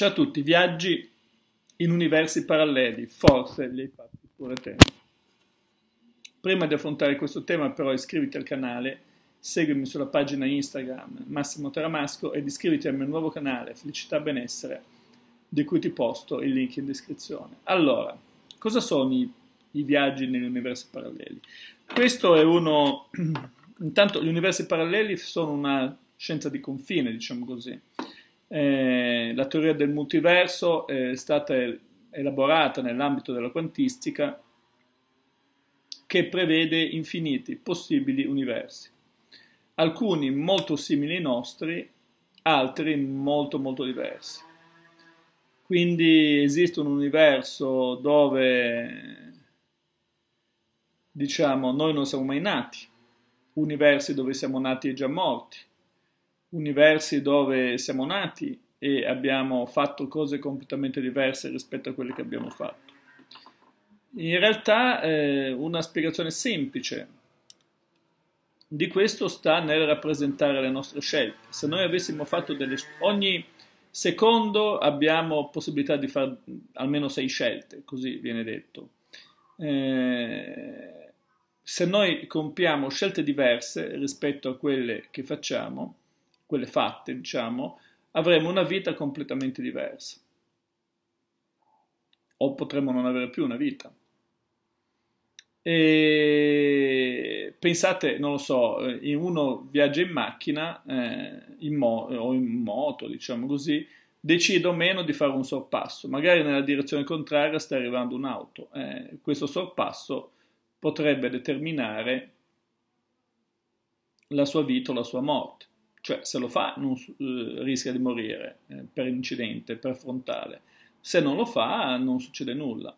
Ciao a tutti, viaggi in universi paralleli, forse li hai fatti pure te. Prima di affrontare questo tema però iscriviti al canale, seguimi sulla pagina Instagram Massimo Taramasco ed iscriviti al mio nuovo canale Felicità Benessere, di cui ti posto il link in descrizione. Allora, cosa sono i, i viaggi negli universi paralleli? Questo è uno... Intanto gli universi paralleli sono una scienza di confine, diciamo così eh, la teoria del multiverso è stata elaborata nell'ambito della quantistica che prevede infiniti possibili universi, alcuni molto simili ai nostri, altri molto molto diversi. Quindi esiste un universo dove diciamo noi non siamo mai nati, universi dove siamo nati e già morti, universi dove siamo nati e abbiamo fatto cose completamente diverse rispetto a quelle che abbiamo fatto. In realtà eh, una spiegazione semplice di questo sta nel rappresentare le nostre scelte. Se noi avessimo fatto delle ogni secondo abbiamo possibilità di fare almeno sei scelte, così viene detto. Eh, se noi compiamo scelte diverse rispetto a quelle che facciamo, quelle fatte, diciamo, avremo una vita completamente diversa. O potremmo non avere più una vita. E pensate, non lo so, eh, uno viaggia in macchina eh, in mo- o in moto, diciamo così, decide o meno di fare un sorpasso, magari nella direzione contraria sta arrivando un'auto. Eh, questo sorpasso potrebbe determinare la sua vita o la sua morte. Cioè, se lo fa, non, eh, rischia di morire eh, per incidente, per frontale. Se non lo fa, non succede nulla.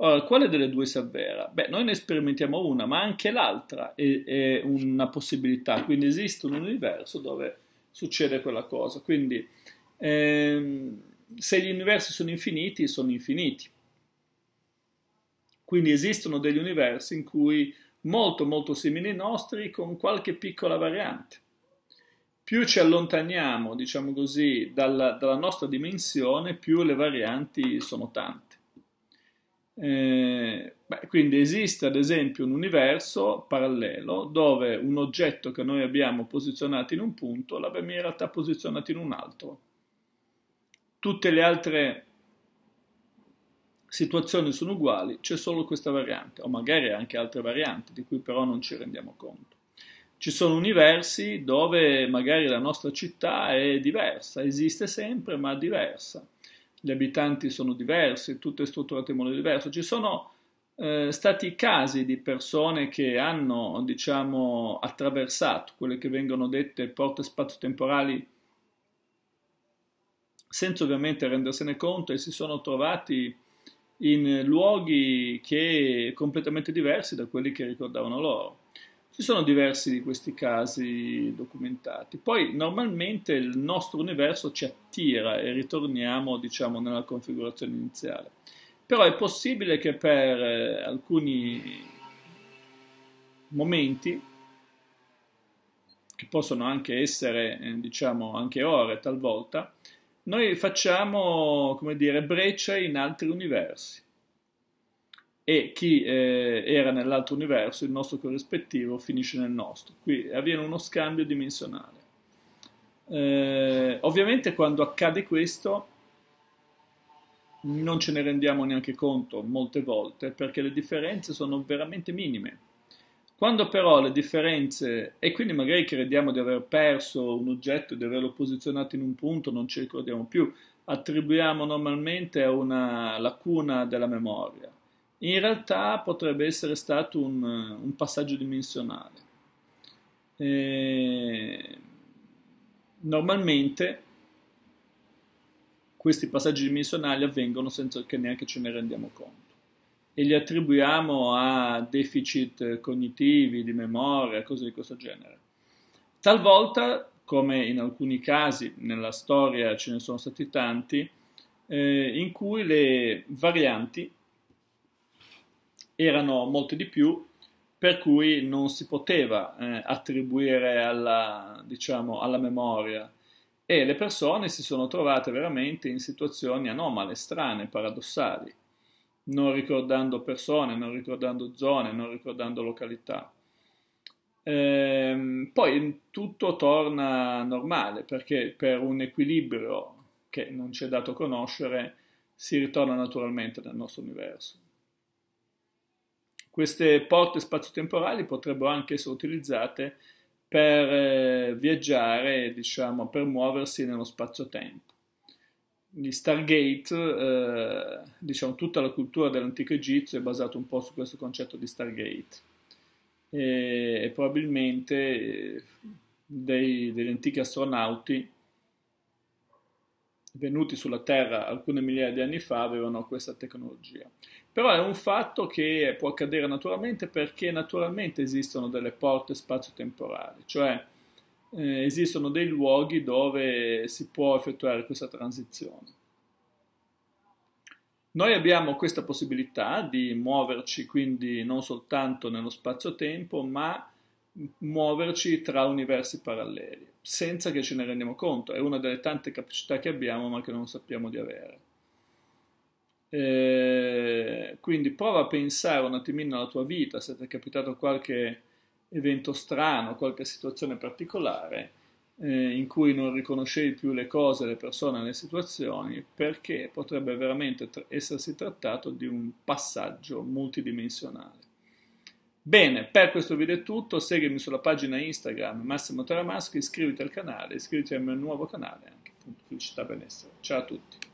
Ora, quale delle due si avvera? Beh, noi ne sperimentiamo una, ma anche l'altra è, è una possibilità. Quindi esiste un universo dove succede quella cosa. Quindi, ehm, se gli universi sono infiniti, sono infiniti. Quindi esistono degli universi in cui molto molto simili ai nostri con qualche piccola variante più ci allontaniamo, diciamo così, dalla, dalla nostra dimensione, più le varianti sono tante. Eh, beh, quindi esiste ad esempio un universo parallelo dove un oggetto che noi abbiamo posizionato in un punto l'abbiamo in realtà posizionato in un altro. Tutte le altre situazioni sono uguali, c'è solo questa variante, o magari anche altre varianti di cui però non ci rendiamo conto. Ci sono universi dove magari la nostra città è diversa, esiste sempre ma diversa. Gli abitanti sono diversi, tutto è strutturato in modo diverso. Ci sono eh, stati casi di persone che hanno, diciamo, attraversato quelle che vengono dette porte spazio-temporali senza ovviamente rendersene conto e si sono trovati in luoghi che completamente diversi da quelli che ricordavano loro. Ci sono diversi di questi casi documentati. Poi normalmente il nostro universo ci attira e ritorniamo, diciamo, nella configurazione iniziale. Però è possibile che per eh, alcuni momenti, che possono anche essere, eh, diciamo, anche ore talvolta, noi facciamo, come dire, breccia in altri universi e chi eh, era nell'altro universo, il nostro corrispettivo, finisce nel nostro. Qui avviene uno scambio dimensionale. Eh, ovviamente quando accade questo non ce ne rendiamo neanche conto molte volte perché le differenze sono veramente minime. Quando però le differenze, e quindi magari crediamo di aver perso un oggetto, di averlo posizionato in un punto, non ci ricordiamo più, attribuiamo normalmente a una lacuna della memoria in realtà potrebbe essere stato un, un passaggio dimensionale. E normalmente questi passaggi dimensionali avvengono senza che neanche ce ne rendiamo conto e li attribuiamo a deficit cognitivi, di memoria, cose di questo genere. Talvolta, come in alcuni casi nella storia ce ne sono stati tanti, eh, in cui le varianti erano molte di più, per cui non si poteva eh, attribuire alla, diciamo, alla memoria e le persone si sono trovate veramente in situazioni anomale, strane, paradossali, non ricordando persone, non ricordando zone, non ricordando località. Ehm, poi tutto torna normale perché per un equilibrio che non ci è dato conoscere si ritorna naturalmente nel nostro universo. Queste porte spazio-temporali potrebbero anche essere utilizzate per eh, viaggiare, diciamo, per muoversi nello spazio-tempo. Gli Stargate, eh, diciamo, tutta la cultura dell'antico Egizio è basata un po' su questo concetto di Stargate e, e probabilmente eh, dei, degli antichi astronauti venuti sulla Terra alcune migliaia di anni fa avevano questa tecnologia. Però è un fatto che può accadere naturalmente perché naturalmente esistono delle porte spazio-temporali, cioè eh, esistono dei luoghi dove si può effettuare questa transizione. Noi abbiamo questa possibilità di muoverci quindi non soltanto nello spazio-tempo, ma muoverci tra universi paralleli, senza che ce ne rendiamo conto. È una delle tante capacità che abbiamo ma che non sappiamo di avere. Eh, quindi prova a pensare un attimino alla tua vita, se ti è capitato qualche evento strano, qualche situazione particolare eh, in cui non riconoscevi più le cose, le persone, le situazioni, perché potrebbe veramente tr- essersi trattato di un passaggio multidimensionale. Bene, per questo video è tutto, seguimi sulla pagina Instagram Massimo Taramaschi, iscriviti al canale, iscriviti al mio nuovo canale anche, Felicità Benessere. Ciao a tutti!